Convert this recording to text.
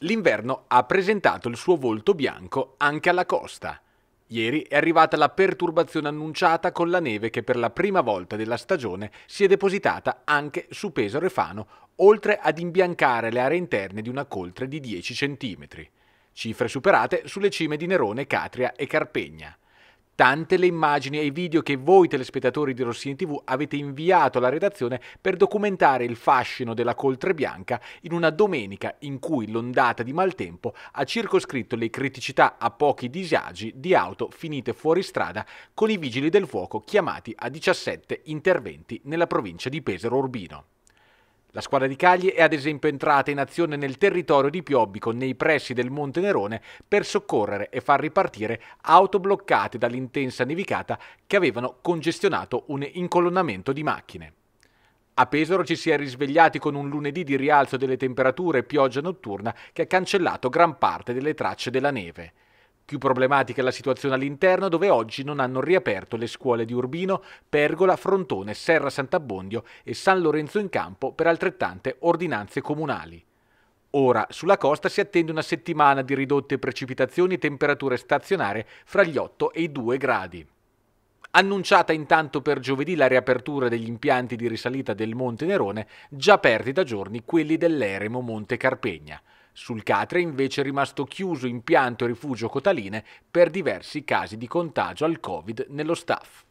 L'inverno ha presentato il suo volto bianco anche alla costa. Ieri è arrivata la perturbazione annunciata con la neve che per la prima volta della stagione si è depositata anche su Pesaro e Fano, oltre ad imbiancare le aree interne di una coltre di 10 cm. Cifre superate sulle cime di Nerone, Catria e Carpegna tante le immagini e i video che voi telespettatori di Rossini TV avete inviato alla redazione per documentare il fascino della coltre bianca in una domenica in cui l'ondata di maltempo ha circoscritto le criticità a pochi disagi di auto finite fuori strada con i vigili del fuoco chiamati a 17 interventi nella provincia di Pesaro Urbino. La squadra di Cagli è ad esempio entrata in azione nel territorio di Piobbico, nei pressi del Monte Nerone, per soccorrere e far ripartire auto bloccate dall'intensa nevicata che avevano congestionato un incolonnamento di macchine. A Pesaro ci si è risvegliati con un lunedì di rialzo delle temperature e pioggia notturna che ha cancellato gran parte delle tracce della neve. Più problematica è la situazione all'interno, dove oggi non hanno riaperto le scuole di Urbino, Pergola, Frontone, Serra Sant'Abbondio e San Lorenzo in Campo per altrettante ordinanze comunali. Ora sulla costa si attende una settimana di ridotte precipitazioni e temperature stazionarie fra gli 8 e i 2 gradi. Annunciata intanto per giovedì la riapertura degli impianti di risalita del Monte Nerone, già aperti da giorni quelli dell'eremo Monte Carpegna. Sul Catre invece è rimasto chiuso impianto e rifugio Cotaline per diversi casi di contagio al Covid nello staff.